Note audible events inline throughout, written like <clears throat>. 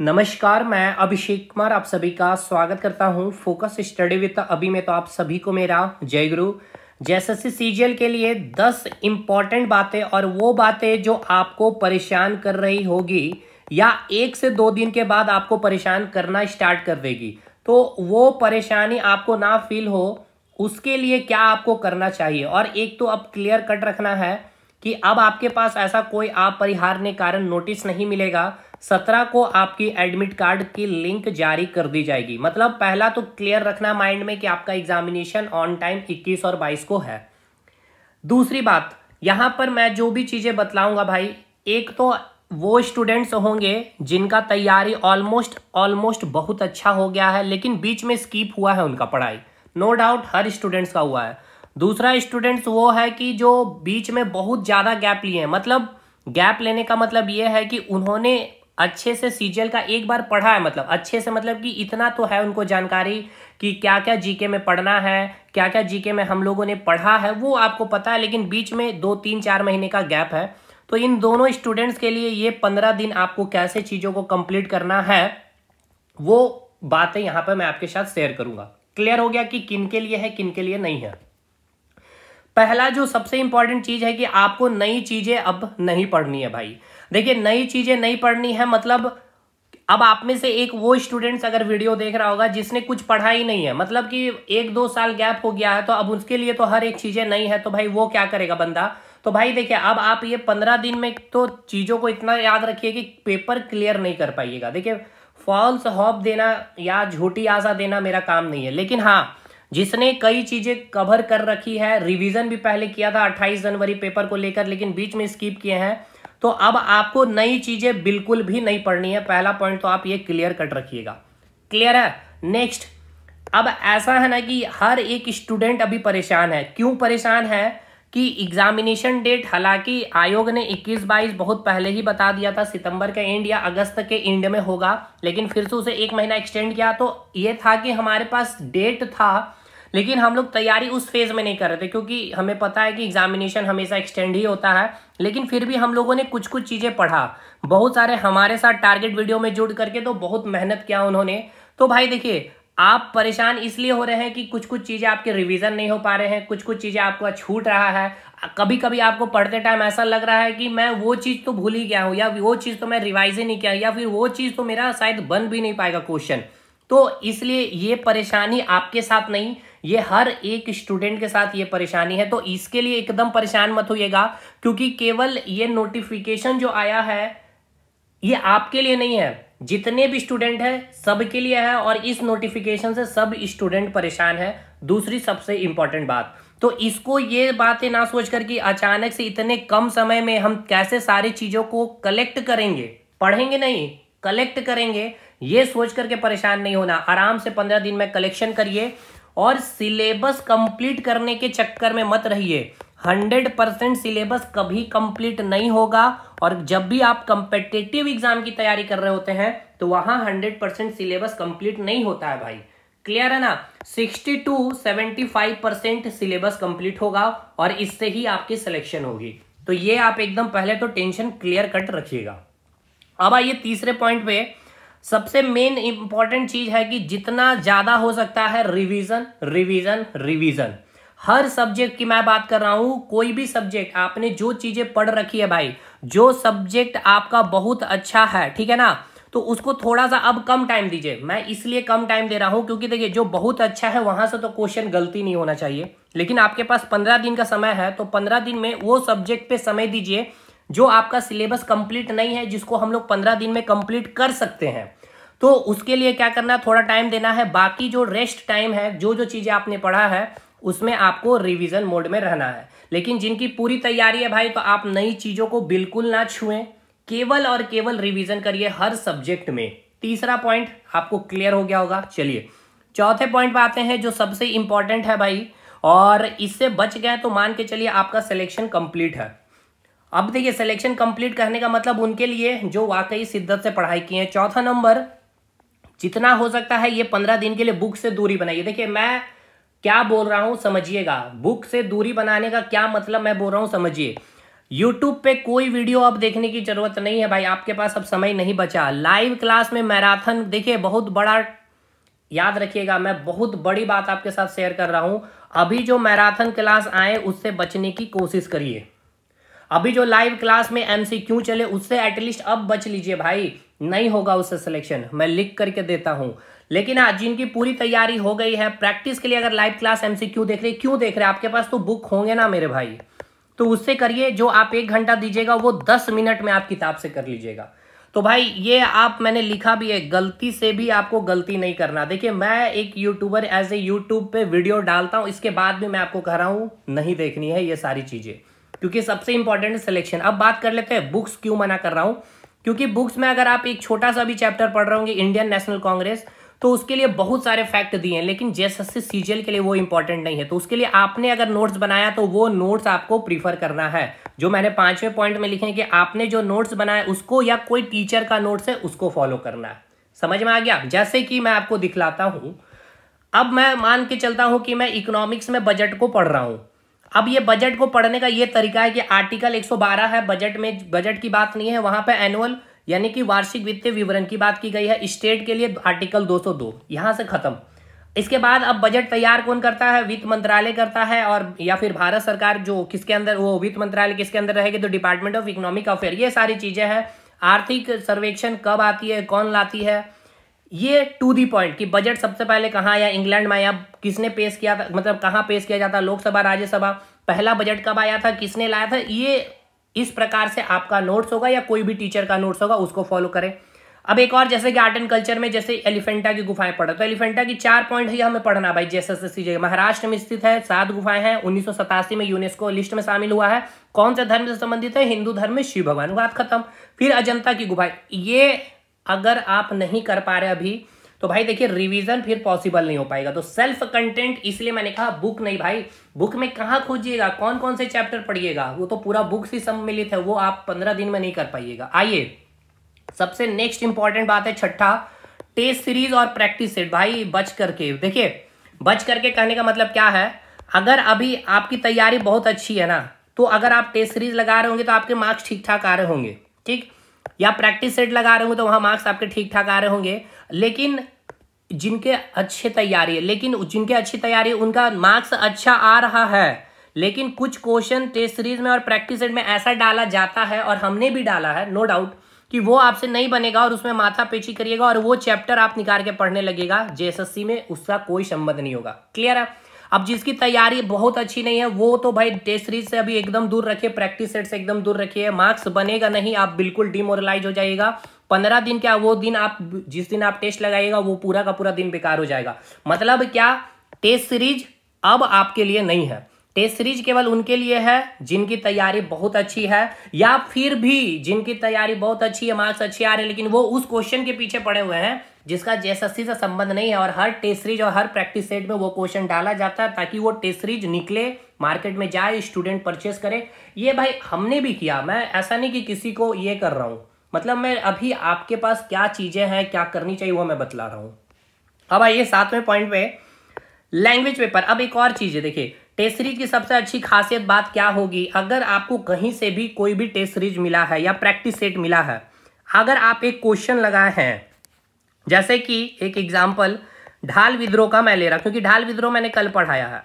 नमस्कार मैं अभिषेक कुमार आप सभी का स्वागत करता हूं फोकस स्टडी विद अभी में तो आप सभी को मेरा जय गुरु जैसे सीजीएल के लिए 10 इंपॉर्टेंट बातें और वो बातें जो आपको परेशान कर रही होगी या एक से दो दिन के बाद आपको परेशान करना स्टार्ट कर देगी तो वो परेशानी आपको ना फील हो उसके लिए क्या आपको करना चाहिए और एक तो अब क्लियर कट रखना है कि अब आपके पास ऐसा कोई आप परिहार ने कारण नोटिस नहीं मिलेगा सत्रह को आपकी एडमिट कार्ड की लिंक जारी कर दी जाएगी मतलब पहला तो क्लियर रखना माइंड में कि आपका एग्जामिनेशन ऑन टाइम इक्कीस और बाईस को है दूसरी बात यहां पर मैं जो भी चीज़ें बतलाऊंगा भाई एक तो वो स्टूडेंट्स होंगे जिनका तैयारी ऑलमोस्ट ऑलमोस्ट बहुत अच्छा हो गया है लेकिन बीच में स्कीप हुआ है उनका पढ़ाई नो डाउट हर स्टूडेंट्स का हुआ है दूसरा स्टूडेंट्स वो है कि जो बीच में बहुत ज़्यादा गैप लिए हैं मतलब गैप लेने का मतलब ये है कि उन्होंने अच्छे से सीजीएल का एक बार पढ़ा है मतलब अच्छे से मतलब कि इतना तो है उनको जानकारी कि क्या क्या जीके में पढ़ना है क्या क्या जीके में हम लोगों ने पढ़ा है वो आपको पता है लेकिन बीच में दो तीन चार महीने का गैप है तो इन दोनों स्टूडेंट्स के लिए ये पंद्रह दिन आपको कैसे चीज़ों को कंप्लीट करना है वो बातें यहां पर मैं आपके साथ शेयर करूंगा क्लियर हो गया कि किन के लिए है किन के लिए नहीं है पहला जो सबसे इंपॉर्टेंट चीज़ है कि आपको नई चीज़ें अब नहीं पढ़नी है भाई देखिए नई चीजें नहीं पढ़नी है मतलब अब आप में से एक वो स्टूडेंट्स अगर वीडियो देख रहा होगा जिसने कुछ पढ़ा ही नहीं है मतलब कि एक दो साल गैप हो गया है तो अब उसके लिए तो हर एक चीजें नहीं है तो भाई वो क्या करेगा बंदा तो भाई देखिए अब आप ये पंद्रह दिन में तो चीजों को इतना याद रखिए कि पेपर क्लियर नहीं कर पाइएगा देखिए फॉल्स हॉप देना या झूठी आशा देना मेरा काम नहीं है लेकिन हाँ जिसने कई चीजें कवर कर रखी है रिवीजन भी पहले किया था 28 जनवरी पेपर को लेकर लेकिन बीच में स्किप किए हैं तो अब आपको नई चीजें बिल्कुल भी नहीं पढ़नी है पहला पॉइंट तो आप ये क्लियर कट रखिएगा क्लियर है नेक्स्ट अब ऐसा है ना कि हर एक स्टूडेंट अभी परेशान है क्यों परेशान है कि एग्जामिनेशन डेट हालांकि आयोग ने 21 बाईस बहुत पहले ही बता दिया था सितंबर के एंड या अगस्त के एंड में होगा लेकिन फिर से उसे एक महीना एक्सटेंड किया तो ये था कि हमारे पास डेट था लेकिन हम लोग तैयारी उस फेज में नहीं कर रहे थे क्योंकि हमें पता है कि एग्जामिनेशन हमेशा एक्सटेंड ही होता है लेकिन फिर भी हम लोगों ने कुछ कुछ चीज़ें पढ़ा बहुत सारे हमारे साथ टारगेट वीडियो में जुड़ करके तो बहुत मेहनत किया उन्होंने तो भाई देखिए आप परेशान इसलिए हो रहे हैं कि कुछ कुछ चीज़ें आपके रिविजन नहीं हो पा रहे हैं कुछ कुछ चीज़ें आपको छूट रहा है कभी कभी आपको पढ़ते टाइम ऐसा लग रहा है कि मैं वो चीज़ तो भूल ही गया हूँ या वो चीज़ तो मैं रिवाइज ही नहीं किया या फिर वो चीज़ तो मेरा शायद बन भी नहीं पाएगा क्वेश्चन तो इसलिए ये परेशानी आपके साथ नहीं ये हर एक स्टूडेंट के साथ ये परेशानी है तो इसके लिए एकदम परेशान मत होइएगा क्योंकि केवल ये नोटिफिकेशन जो आया है ये आपके लिए नहीं है जितने भी स्टूडेंट हैं सबके लिए है और इस नोटिफिकेशन से सब स्टूडेंट परेशान है दूसरी सबसे इंपॉर्टेंट बात तो इसको ये बातें ना सोच कर कि अचानक से इतने कम समय में हम कैसे सारी चीज़ों को कलेक्ट करेंगे पढ़ेंगे नहीं कलेक्ट करेंगे ये सोच करके परेशान नहीं होना आराम से पंद्रह दिन में कलेक्शन करिए और सिलेबस कंप्लीट करने के चक्कर में मत रहिए हंड्रेड परसेंट सिलेबस कभी कंप्लीट नहीं होगा और जब भी आप कंपेटेटिव एग्जाम की तैयारी कर रहे होते हैं तो वहां हंड्रेड परसेंट सिलेबस कंप्लीट नहीं होता है भाई क्लियर है ना 62 टू 75 परसेंट सिलेबस कंप्लीट होगा और इससे ही आपकी सिलेक्शन होगी तो ये आप एकदम पहले तो टेंशन क्लियर कट रखिएगा अब आइए तीसरे पॉइंट पे सबसे मेन इंपॉर्टेंट चीज है कि जितना ज्यादा हो सकता है रिवीजन रिवीजन रिवीजन हर सब्जेक्ट की मैं बात कर रहा हूं कोई भी सब्जेक्ट आपने जो चीजें पढ़ रखी है भाई जो सब्जेक्ट आपका बहुत अच्छा है ठीक है ना तो उसको थोड़ा सा अब कम टाइम दीजिए मैं इसलिए कम टाइम दे रहा हूं क्योंकि देखिए जो बहुत अच्छा है वहां से तो क्वेश्चन गलती नहीं होना चाहिए लेकिन आपके पास पंद्रह दिन का समय है तो पंद्रह दिन में वो सब्जेक्ट पे समय दीजिए जो आपका सिलेबस कंप्लीट नहीं है जिसको हम लोग पंद्रह दिन में कंप्लीट कर सकते हैं तो उसके लिए क्या करना है थोड़ा टाइम देना है बाकी जो रेस्ट टाइम है जो जो चीज़ें आपने पढ़ा है उसमें आपको रिवीजन मोड में रहना है लेकिन जिनकी पूरी तैयारी है भाई तो आप नई चीज़ों को बिल्कुल ना छुएं केवल और केवल रिवीजन करिए हर सब्जेक्ट में तीसरा पॉइंट आपको क्लियर हो गया होगा चलिए चौथे पॉइंट पर आते हैं जो सबसे इंपॉर्टेंट है भाई और इससे बच गए तो मान के चलिए आपका सिलेक्शन कंप्लीट है अब देखिए सिलेक्शन कंप्लीट करने का मतलब उनके लिए जो वाकई शिद्दत से पढ़ाई की है चौथा नंबर जितना हो सकता है ये पंद्रह दिन के लिए बुक से दूरी बनाइए देखिए मैं क्या बोल रहा हूँ समझिएगा बुक से दूरी बनाने का क्या मतलब मैं बोल रहा हूँ समझिए यूट्यूब पे कोई वीडियो अब देखने की जरूरत नहीं है भाई आपके पास अब समय नहीं बचा लाइव क्लास में मैराथन देखिए बहुत बड़ा याद रखिएगा मैं बहुत बड़ी बात आपके साथ शेयर कर रहा हूँ अभी जो मैराथन क्लास आए उससे बचने की कोशिश करिए अभी जो लाइव क्लास में एमसीक्यू चले उससे एटलीस्ट अब बच लीजिए भाई नहीं होगा उससे सिलेक्शन मैं लिख करके देता हूं लेकिन हाँ जिनकी पूरी तैयारी हो गई है प्रैक्टिस के लिए अगर लाइव क्लास एमसीक्यू देख रहे क्यों देख रहे आपके पास तो बुक होंगे ना मेरे भाई तो उससे करिए जो आप एक घंटा दीजिएगा वो दस मिनट में आप किताब से कर लीजिएगा तो भाई ये आप मैंने लिखा भी है गलती से भी आपको गलती नहीं करना देखिए मैं एक यूट्यूबर एज ए यूट्यूब पे वीडियो डालता हूँ इसके बाद भी मैं आपको कह रहा हूँ नहीं देखनी है ये सारी चीज़ें क्योंकि सबसे इंपॉर्टेंट सिलेक्शन अब बात कर लेते हैं बुक्स क्यों मना कर रहा हूं क्योंकि बुक्स में अगर आप एक छोटा सा भी चैप्टर पढ़ रहे होंगे इंडियन नेशनल कांग्रेस तो उसके लिए बहुत सारे फैक्ट दिए हैं लेकिन जेएसएससी सीजीएल के लिए वो इंपॉर्टेंट नहीं है तो उसके लिए आपने अगर नोट्स बनाया तो वो नोट्स आपको प्रीफर करना है जो मैंने पांचवें पॉइंट में लिखे हैं कि आपने जो नोट्स बनाए उसको या कोई टीचर का नोट्स है उसको फॉलो करना है समझ में आ गया जैसे कि मैं आपको दिखलाता हूं अब मैं मान के चलता हूं कि मैं इकोनॉमिक्स में बजट को पढ़ रहा हूं अब ये बजट को पढ़ने का ये तरीका है कि आर्टिकल 112 है बजट में बजट की बात नहीं है वहां पर एनुअल यानी कि वार्षिक वित्तीय विवरण की बात की गई है स्टेट के लिए आर्टिकल 202 यहां से खत्म इसके बाद अब बजट तैयार कौन करता है वित्त मंत्रालय करता है और या फिर भारत सरकार जो किसके अंदर वो वित्त मंत्रालय किसके अंदर रहेगी तो डिपार्टमेंट ऑफ इकोनॉमिक अफेयर ये सारी चीजें हैं आर्थिक सर्वेक्षण कब आती है कौन लाती है ये टू दी पॉइंट कि बजट सबसे पहले कहाँ आया इंग्लैंड में आया किसने पेश किया था मतलब कहाँ पेश किया जाता लोकसभा राज्यसभा पहला बजट कब आया था किसने लाया था ये इस प्रकार से आपका नोट्स होगा या कोई भी टीचर का नोट्स होगा उसको फॉलो करें अब एक और जैसे कि आर्ट एंड कल्चर में जैसे एलिफेंटा की गुफाएं पढ़ा तो एलिफेंटा की चार पॉइंट ही हमें पढ़ना भाई जैसे जैसे महाराष्ट्र में स्थित है सात गुफाएं हैं उन्नीस में यूनेस्को लिस्ट में शामिल हुआ है कौन से धर्म से संबंधित है हिंदू धर्म में शिव भगवान बात खत्म फिर अजंता की गुफाएं ये अगर आप नहीं कर पा रहे अभी तो भाई देखिए रिवीजन फिर पॉसिबल नहीं हो पाएगा तो सेल्फ कंटेंट इसलिए मैंने कहा बुक नहीं भाई बुक में कहाँ खोजिएगा कौन कौन से चैप्टर पढ़िएगा वो तो पूरा बुक से सम्मिलित है वो आप पंद्रह दिन में नहीं कर पाइएगा आइए सबसे नेक्स्ट इंपॉर्टेंट बात है छठा टेस्ट सीरीज और प्रैक्टिस सेट भाई बच करके देखिए बच करके कहने का मतलब क्या है अगर अभी आपकी तैयारी बहुत अच्छी है ना तो अगर आप टेस्ट सीरीज लगा रहे होंगे तो आपके मार्क्स ठीक ठाक आ रहे होंगे ठीक या प्रैक्टिस सेट लगा रहे होंगे तो वहां मार्क्स आपके ठीक ठाक आ रहे होंगे लेकिन जिनके अच्छे तैयारी है लेकिन जिनके अच्छी तैयारी उनका मार्क्स अच्छा आ रहा है लेकिन कुछ क्वेश्चन टेस्ट सीरीज में और प्रैक्टिस सेट में ऐसा डाला जाता है और हमने भी डाला है नो डाउट कि वो आपसे नहीं बनेगा और उसमें माथा पेची करिएगा और वो चैप्टर आप निकाल के पढ़ने लगेगा जेएसएससी में उसका कोई संबंध नहीं होगा क्लियर है अब जिसकी तैयारी बहुत अच्छी नहीं है वो तो भाई टेस्ट सीरीज से अभी एकदम दूर रखिए प्रैक्टिस सेट से एकदम दूर रखिए मार्क्स बनेगा नहीं आप बिल्कुल डिमोरलाइज हो जाएगा पंद्रह दिन क्या वो दिन आप जिस दिन आप टेस्ट लगाएगा वो पूरा का पूरा दिन बेकार हो जाएगा मतलब क्या टेस्ट सीरीज अब आपके लिए नहीं है टेस्ट सीरीज केवल उनके लिए है जिनकी तैयारी बहुत अच्छी है या फिर भी जिनकी तैयारी बहुत अच्छी है मार्क्स अच्छे आ रहे हैं लेकिन वो उस क्वेश्चन के पीछे पड़े हुए हैं जिसका जेएसएससी से संबंध नहीं है और हर टेस्ट सीरीज और हर प्रैक्टिस सेट में वो क्वेश्चन डाला जाता है ताकि वो टेस्ट सीरीज निकले मार्केट में जाए स्टूडेंट परचेस करे ये भाई हमने भी किया मैं ऐसा नहीं कि किसी को ये कर रहा हूँ मतलब मैं अभी आपके पास क्या चीज़ें हैं क्या करनी चाहिए वो मैं बतला रहा हूँ अब आइए सातवें पॉइंट पे लैंग्वेज पेपर अब एक और चीज़ है देखिए टेस्टरीज की सबसे अच्छी खासियत बात क्या होगी अगर आपको कहीं से भी कोई भी टेस्ट सीरीज मिला है या प्रैक्टिस सेट मिला है अगर आप एक क्वेश्चन लगाए हैं जैसे कि एक एग्जाम्पल ढाल विद्रोह का मैं ले रहा क्योंकि ढाल विद्रोह मैंने कल पढ़ाया है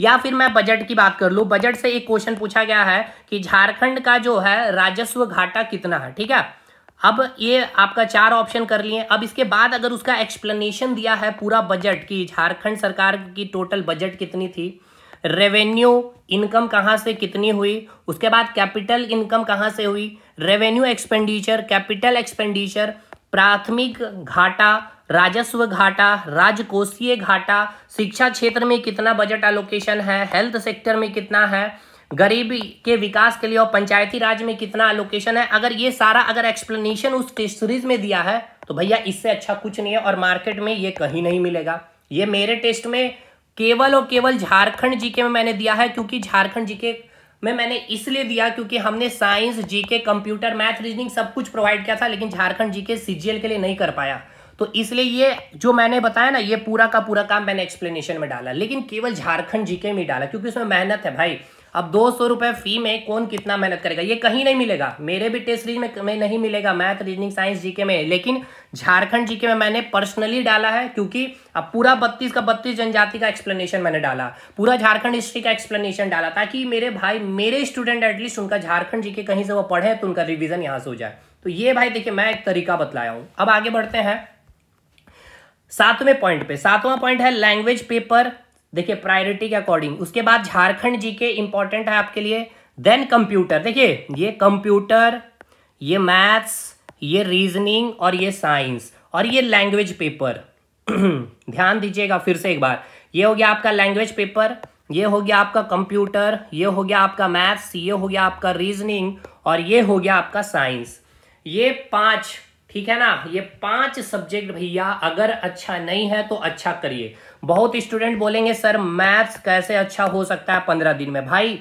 या फिर मैं बजट की बात कर लूँ बजट से एक क्वेश्चन पूछा गया है कि झारखंड का जो है राजस्व घाटा कितना है ठीक है अब ये आपका चार ऑप्शन कर लिए अब इसके बाद अगर उसका एक्सप्लेनेशन दिया है पूरा बजट कि झारखंड सरकार की टोटल बजट कितनी थी रेवेन्यू इनकम कहाँ से कितनी हुई उसके बाद कैपिटल इनकम कहाँ से हुई रेवेन्यू एक्सपेंडिचर कैपिटल एक्सपेंडिचर प्राथमिक घाटा राजस्व घाटा राजकोषीय घाटा शिक्षा क्षेत्र में कितना बजट एलोकेशन है हेल्थ सेक्टर में कितना है गरीबी के विकास के लिए और पंचायती राज में कितना एलोकेशन है अगर ये सारा अगर एक्सप्लेनेशन उस टेस्ट सीरीज में दिया है तो भैया इससे अच्छा कुछ नहीं है और मार्केट में ये कहीं नहीं मिलेगा ये मेरे टेस्ट में केवल और केवल झारखंड जीके में मैंने दिया है क्योंकि झारखंड जीके में मैंने इसलिए दिया क्योंकि हमने science GK computer math reasoning सब कुछ प्रोवाइड किया था लेकिन झारखंड जीके सीजीएल के लिए नहीं कर पाया तो इसलिए ये जो मैंने बताया ना ये पूरा का पूरा काम मैंने एक्सप्लेनेशन में डाला लेकिन केवल झारखंड जीके में डाला क्योंकि उसमें मेहनत है भाई अब दो सौ रुपए फी में कौन कितना मेहनत करेगा ये कहीं नहीं मिलेगा मेरे भी टेस्ट सीरीज में, नहीं मिलेगा मैथ रीजनिंग साइंस जीके में लेकिन झारखंड जीके में मैंने पर्सनली डाला है क्योंकि अब पूरा बत्तीस का बत्तीस जनजाति का एक्सप्लेनेशन मैंने डाला पूरा झारखंड हिस्ट्री का एक्सप्लेनेशन डाला ताकि मेरे भाई मेरे स्टूडेंट एटलीस्ट उनका झारखंड जीके कहीं से वो पढ़े तो उनका रिविजन यहां से हो जाए तो ये भाई देखिए मैं एक तरीका बतलाया हूं अब आगे बढ़ते हैं सातवें पॉइंट पे सातवां पॉइंट है लैंग्वेज पेपर देखिए प्रायोरिटी के अकॉर्डिंग उसके बाद झारखंड जी के इंपॉर्टेंट है आपके लिए देन कंप्यूटर देखिए ये कंप्यूटर ये मैथ्स ये रीजनिंग और ये साइंस और ये लैंग्वेज पेपर <clears throat> ध्यान दीजिएगा फिर से एक बार ये हो गया आपका लैंग्वेज पेपर ये हो गया आपका कंप्यूटर ये हो गया आपका मैथ्स ये हो गया आपका रीजनिंग और ये हो गया आपका साइंस ये पांच ठीक है ना ये पांच सब्जेक्ट भैया अगर अच्छा नहीं है तो अच्छा करिए बहुत स्टूडेंट बोलेंगे सर मैथ्स कैसे अच्छा हो सकता है पंद्रह दिन में भाई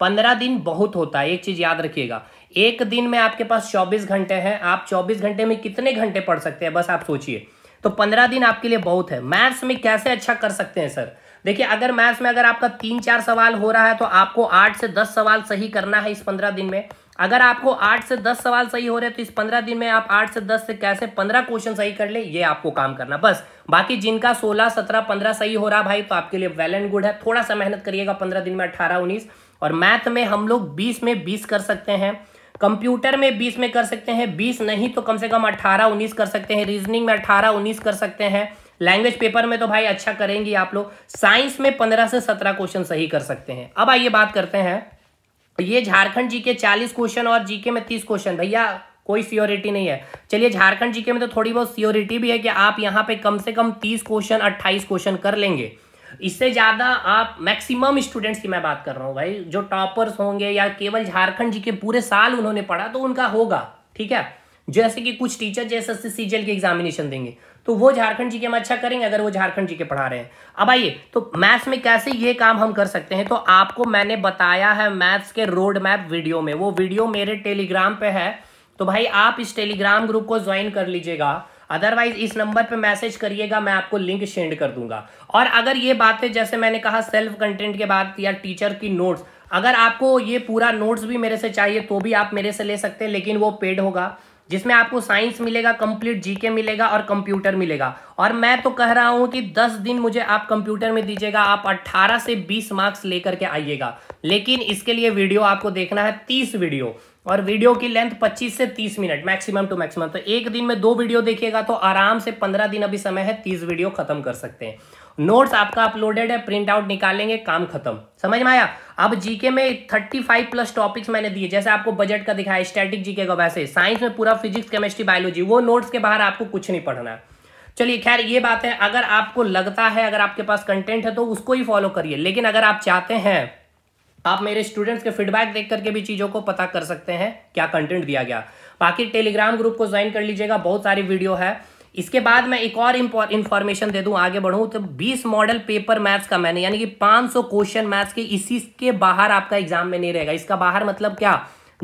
पंद्रह दिन बहुत होता है एक चीज याद रखिएगा एक दिन में आपके पास चौबीस घंटे हैं आप चौबीस घंटे में कितने घंटे पढ़ सकते हैं बस आप सोचिए तो पंद्रह दिन आपके लिए बहुत है मैथ्स में कैसे अच्छा कर सकते हैं सर देखिए अगर मैथ्स में अगर आपका तीन चार सवाल हो रहा है तो आपको आठ से दस सवाल सही करना है इस पंद्रह दिन में अगर आपको आठ से दस सवाल सही हो रहे हैं तो इस पंद्रह दिन में आप आठ से दस से कैसे पंद्रह क्वेश्चन सही कर ले ये आपको काम करना बस बाकी जिनका सोलह सत्रह पंद्रह सही हो रहा भाई तो आपके लिए वेल एंड गुड है थोड़ा सा मेहनत करिएगा पंद्रह दिन में अट्ठारह उन्नीस और मैथ में हम लोग बीस में बीस कर सकते हैं कंप्यूटर में बीस में कर सकते हैं बीस नहीं तो कम से कम अट्ठारह उन्नीस कर सकते हैं रीजनिंग में अट्ठारह उन्नीस कर सकते हैं लैंग्वेज पेपर में तो भाई अच्छा करेंगी आप लोग साइंस में पंद्रह से सत्रह क्वेश्चन सही कर सकते हैं अब आइए बात करते हैं तो ये झारखंड जी के चालीस क्वेश्चन और जीके में तीस क्वेश्चन भैया कोई सियोरिटी नहीं है चलिए झारखंड जीके में तो थोड़ी बहुत सियोरिटी भी है कि आप यहाँ पे कम से कम तीस क्वेश्चन अट्ठाईस क्वेश्चन कर लेंगे इससे ज़्यादा आप मैक्सिमम स्टूडेंट्स की मैं बात कर रहा हूँ भाई जो टॉपर्स होंगे या केवल झारखंड जी के पूरे साल उन्होंने पढ़ा तो उनका होगा ठीक है जैसे कि कुछ टीचर जैसे सीजीएल के एग्जामिनेशन देंगे तो वो झारखंड जी के हम अच्छा करेंगे अगर वो झारखंड जी के पढ़ा रहे हैं अब आइए तो मैथ्स में कैसे ये काम हम कर सकते हैं तो आपको मैंने बताया है मैथ्स के रोड मैप वीडियो में वो वीडियो मेरे टेलीग्राम पे है तो भाई आप इस टेलीग्राम ग्रुप को ज्वाइन कर लीजिएगा अदरवाइज इस नंबर पे मैसेज करिएगा मैं आपको लिंक सेंड कर दूंगा और अगर ये बातें जैसे मैंने कहा सेल्फ कंटेंट के बाद या टीचर की नोट्स अगर आपको ये पूरा नोट्स भी मेरे से चाहिए तो भी आप मेरे से ले सकते हैं लेकिन वो पेड होगा जिसमें आपको साइंस मिलेगा कंप्लीट जीके मिलेगा और कंप्यूटर मिलेगा और मैं तो कह रहा हूं कि 10 दिन मुझे आप कंप्यूटर में दीजिएगा आप 18 से 20 मार्क्स लेकर के आइएगा लेकिन इसके लिए वीडियो आपको देखना है 30 वीडियो और वीडियो की लेंथ 25 से 30 मिनट मैक्सिमम टू मैक्सिमम तो एक दिन में दो वीडियो देखिएगा तो आराम से 15 दिन अभी समय है 30 वीडियो खत्म कर सकते हैं नोट्स आपका अपलोडेड है प्रिंट आउट निकालेंगे काम खत्म समझ में आया अब जीके में 35 प्लस टॉपिक्स मैंने दिए जैसे आपको बजट का दिखाया स्टैटिक जीके का वैसे साइंस में पूरा फिजिक्स केमिस्ट्री बायोलॉजी वो नोट्स के बाहर आपको कुछ नहीं पढ़ना चलिए खैर ये बात है अगर आपको लगता है अगर आपके पास कंटेंट है तो उसको ही फॉलो करिए लेकिन अगर आप चाहते हैं आप मेरे स्टूडेंट्स के फीडबैक देख करके भी चीज़ों को पता कर सकते हैं क्या कंटेंट दिया गया बाकी टेलीग्राम ग्रुप को ज्वाइन कर लीजिएगा बहुत सारी वीडियो है इसके बाद मैं एक और इंफॉर्मेशन दे दूं आगे बढ़ूं तो 20 मॉडल पेपर मैथ्स का मैंने यानी कि 500 क्वेश्चन मैथ्स के इसी के बाहर आपका एग्जाम में नहीं रहेगा इसका बाहर मतलब क्या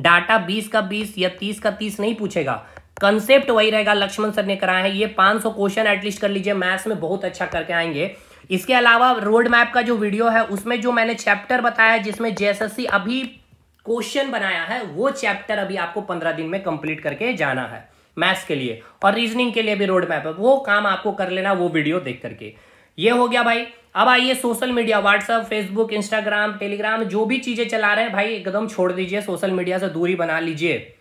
डाटा 20 का 20 या 30 का 30 नहीं पूछेगा कंसेप्ट वही रहेगा लक्ष्मण सर ने कराया है ये 500 क्वेश्चन एटलीस्ट कर लीजिए मैथ्स में बहुत अच्छा करके आएंगे इसके अलावा रोड मैप का जो वीडियो है उसमें जो मैंने चैप्टर बताया जिसमें जेएसएससी अभी क्वेश्चन बनाया है वो चैप्टर अभी आपको पंद्रह दिन में कंप्लीट करके जाना है मैथ्स के लिए और रीजनिंग के लिए भी रोड मैप है वो काम आपको कर लेना वो वीडियो देख करके ये हो गया भाई अब आइए social media WhatsApp Facebook Instagram Telegram जो भी चीज़ें चला रहे हैं भाई एकदम छोड़ दीजिए सोशल मीडिया से दूरी बना लीजिए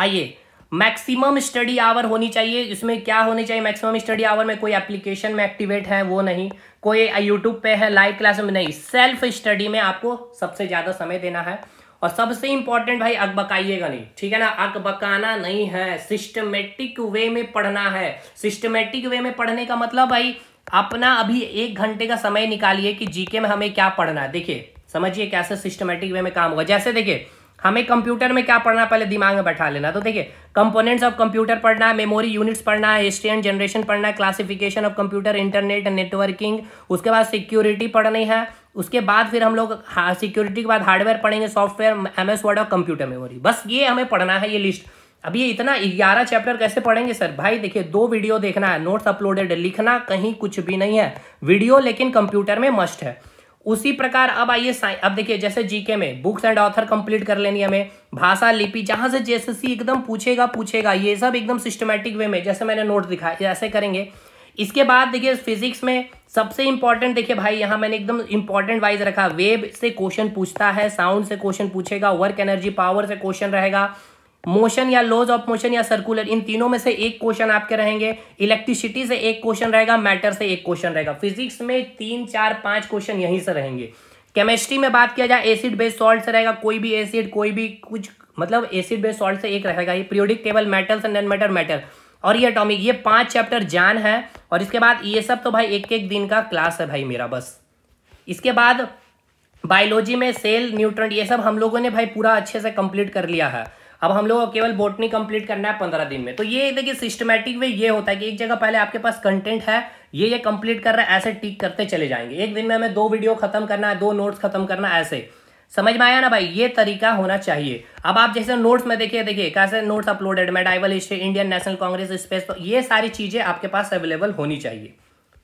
आइए मैक्सिमम स्टडी आवर होनी चाहिए इसमें क्या होनी चाहिए मैक्सिमम स्टडी आवर में कोई एप्लीकेशन में एक्टिवेट है वो नहीं कोई यूट्यूब पे है लाइव क्लास में नहीं सेल्फ स्टडी में आपको सबसे ज़्यादा समय देना है और सबसे इंपॉर्टेंट भाई अकबकाइएगा नहीं ठीक है ना अकबकाना नहीं है सिस्टमेटिक वे में पढ़ना है सिस्टमेटिक वे में पढ़ने का मतलब भाई अपना अभी एक घंटे का समय निकालिए कि जीके में हमें क्या पढ़ना है देखिए समझिए कैसे सिस्टमेटिक वे में काम होगा जैसे देखिए हमें कंप्यूटर में क्या पढ़ना पहले दिमाग में बैठा लेना तो देखिए कंपोनेंट्स ऑफ कंप्यूटर पढ़ना है मेमोरी यूनिट्स पढ़ना है हिस्ट्री एंड जनरेशन पढ़ना है classification of computer internet and networking उसके बाद सिक्योरिटी पढ़नी है उसके बाद फिर हम लोग सिक्योरिटी के बाद हार्डवेयर पढ़ेंगे सॉफ्टवेयर एम एस वर्ड और कंप्यूटर मेमोरी बस ये हमें पढ़ना है ये लिस्ट अब ये इतना ग्यारह चैप्टर कैसे पढ़ेंगे सर भाई देखिए दो वीडियो देखना है नोट्स अपलोडेड लिखना कहीं कुछ भी नहीं है वीडियो लेकिन कंप्यूटर में मस्ट है उसी प्रकार अब आइए अब देखिए जैसे जीके में बुक्स एंड ऑथर कंप्लीट कर लेनी हमें भाषा लिपि जहां से सी एकदम पूछेगा पूछेगा ये सब एकदम सिस्टमेटिक वे में जैसे मैंने नोट दिखा ऐसे करेंगे इसके बाद देखिए फिजिक्स में सबसे इंपॉर्टेंट देखिए भाई यहां मैंने एकदम इंपॉर्टेंट वाइज रखा वेब से क्वेश्चन पूछता है साउंड से क्वेश्चन पूछेगा वर्क एनर्जी पावर से क्वेश्चन रहेगा मोशन या लॉज ऑफ मोशन या सर्कुलर इन तीनों में से एक क्वेश्चन आपके रहेंगे इलेक्ट्रिसिटी से एक क्वेश्चन रहेगा मैटर से एक क्वेश्चन रहेगा फिजिक्स में तीन चार पांच क्वेश्चन यहीं से रहेंगे केमिस्ट्री में बात किया जाए एसिड बेस सॉल्ट से रहेगा कोई भी एसिड कोई भी कुछ मतलब एसिड बेस सॉल्ट से एक रहेगा ये periodic table metals and non metal और ये अटोमिक ये पांच चैप्टर जान है और इसके बाद ये सब तो भाई एक एक दिन का क्लास है भाई मेरा बस इसके बाद बायोलॉजी में सेल न्यूट्रंट ये सब हम लोगों ने भाई पूरा अच्छे से कंप्लीट कर लिया है अब हम लोग केवल बोटनी कंप्लीट करना है पंद्रह दिन में तो ये देखिए सिस्टमेटिक वे ये होता है कि एक जगह पहले आपके पास कंटेंट है ये ये कंप्लीट कर रहा है ऐसे टिक करते चले जाएंगे एक दिन में हमें दो वीडियो खत्म करना है दो नोट्स खत्म करना ऐसे समझ में आया ना भाई ये तरीका होना चाहिए अब आप जैसे नोट्स में देखिए देखिए कैसे notes uploaded medieval history Indian National Congress space तो ये सारी चीज़ें आपके पास अवेलेबल होनी चाहिए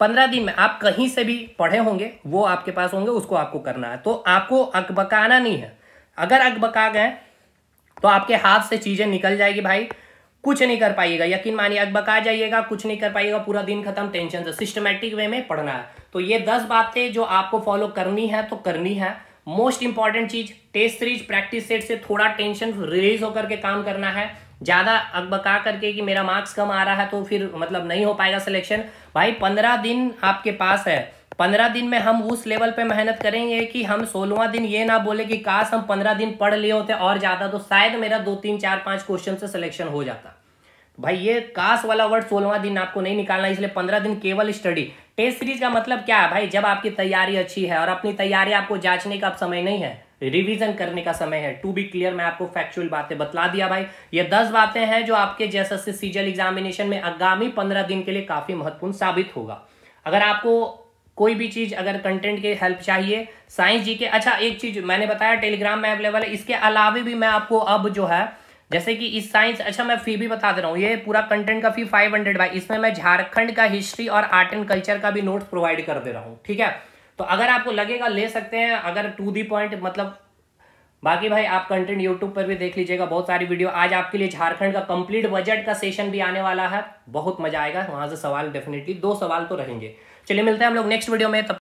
पंद्रह दिन में आप कहीं से भी पढ़े होंगे वो आपके पास होंगे उसको आपको करना है तो आपको अकबकाना नहीं है अगर अकबका गए तो आपके हाथ से चीज़ें निकल जाएगी भाई कुछ नहीं कर पाइएगा यकीन मानिए आप बका जाइएगा कुछ नहीं कर पाइएगा पूरा दिन खत्म टेंशन से सिस्टमेटिक वे में पढ़ना है तो ये दस बातें जो आपको फॉलो करनी है तो करनी है मोस्ट इंपॉर्टेंट चीज टेस्ट सीरीज प्रैक्टिस सेट से थोड़ा टेंशन रिलीज होकर के काम करना है ज़्यादा अकबका करके कि मेरा मार्क्स कम आ रहा है तो फिर मतलब नहीं हो पाएगा सिलेक्शन भाई पंद्रह दिन आपके पास है पंद्रह दिन में हम उस लेवल पे मेहनत करेंगे कि हम सोलवा दिन ये ना बोले कि काश हम पंद्रह दिन पढ़ लिए होते और ज़्यादा तो शायद मेरा दो तीन चार पांच क्वेश्चन से सिलेक्शन हो जाता भाई ये काश वाला वर्ड सोलवा दिन आपको नहीं निकालना इसलिए पंद्रह दिन केवल स्टडी टेस्ट सीरीज का मतलब क्या है भाई जब आपकी तैयारी अच्छी है और अपनी तैयारी आपको जांचने का अब समय नहीं है रिवीजन करने का समय है टू बी क्लियर मैं आपको फैक्चुअल बातें बतला दिया भाई ये दस बातें हैं जो आपके जैसा सीजल एग्जामिनेशन में आगामी पंद्रह दिन के लिए काफी महत्वपूर्ण साबित होगा अगर आपको कोई भी चीज़ अगर कंटेंट के हेल्प चाहिए साइंस जी के अच्छा एक चीज़ मैंने बताया टेलीग्राम में अवेलेबल है इसके अलावा भी मैं आपको अब जो है जैसे कि इस साइंस अच्छा मैं फी भी बता दे रहा हूँ ये पूरा कंटेंट का फी फाइव हंड्रेड बाई इसमें मैं झारखंड का हिस्ट्री और आर्ट एंड कल्चर का भी नोट्स प्रोवाइड कर दे रहा हूँ ठीक है तो अगर आपको लगेगा ले सकते हैं अगर टू दी पॉइंट मतलब बाकी भाई आप कंटेंट यूट्यूब पर भी देख लीजिएगा बहुत सारी वीडियो आज आपके लिए झारखंड का कंप्लीट बजट का सेशन भी आने वाला है बहुत मजा आएगा वहां से सवाल डेफिनेटली दो सवाल तो रहेंगे चलिए मिलते हैं हम लोग नेक्स्ट वीडियो में तब